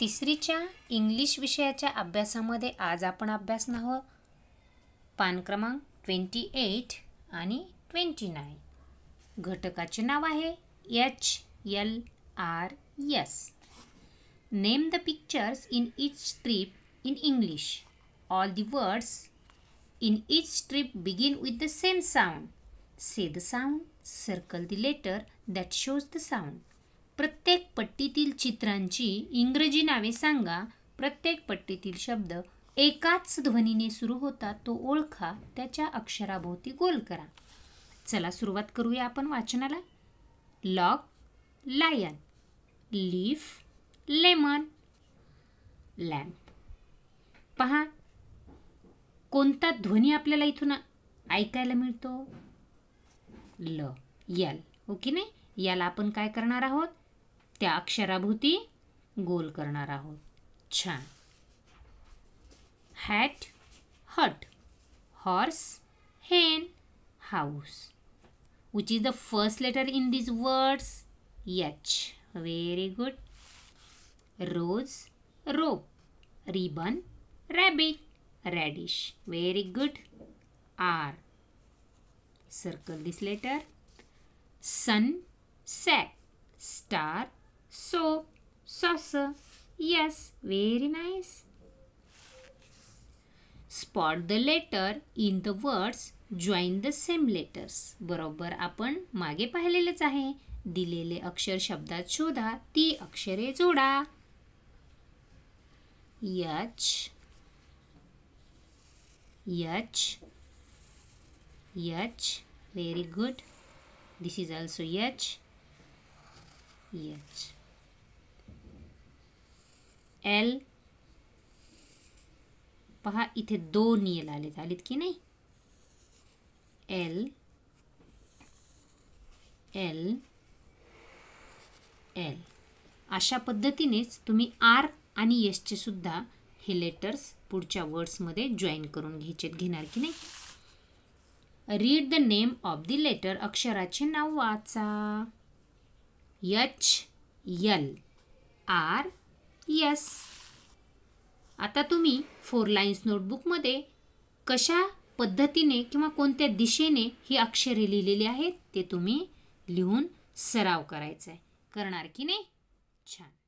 तिसरीच्या English विषयाच्या अभ्यासामध्ये आज आपण अभ्यास आहोत पान क्रमांक ट्वेंटी एट आणि ट्वेंटी नाईन घटकाचे नाव आहे H L R S name the pictures in each strip in English all the words in each strip begin with the same sound say the sound circle the letter that shows the sound प्रत्येक पट्टीतील चित्रांची इंग्रजी नावे सांगा प्रत्येक पट्टीतील शब्द एकाच ध्वनीने सुरू होता तो ओळखा त्याच्या अक्षराभोवती गोल करा चला सुरुवात करूया आपण वाचनाला lock lion leaf lemon lamp पहा कोणता ध्वनी आपल्याला इथून ऐकायला मिळतो ल यल ओके नाही याला आपण काय करणार आहोत त्या अक्षराभूती गोल करणार आहोत छान hat hut horse hen house which is the first letter in this words H very good rose rope ribbon rabbit radish very good R circle this letter sun sat star soap sauce yes, very nice. Spot the letter in the words join the same letters बरोबर आपण मागे पाहिलेलंच आहे दिलेले अक्षर शब्दात शोधा ती अक्षरे जोडा H H H very good this is also H H L पहा इथे दोन एल आले आलेत की नाही एल एल एल अशा पद्धतीनेच तुम्ही आर आणि एसचे सुद्धा हे लेटर्स पुढच्या वर्ड्समध्ये जॉईन करून घ्यायचे घेणार की नाही read the name of the letter अक्षराचे नाव वाचा यच यल आर यस आता तुम्ही फोर लाईन्स नोटबुकमध्ये कशा पद्धतीने किंवा कोणत्या दिशेने ही अक्षरे लिहिलेली आहेत ते तुम्ही लिहून सराव करायचा आहे करणार की नाही छान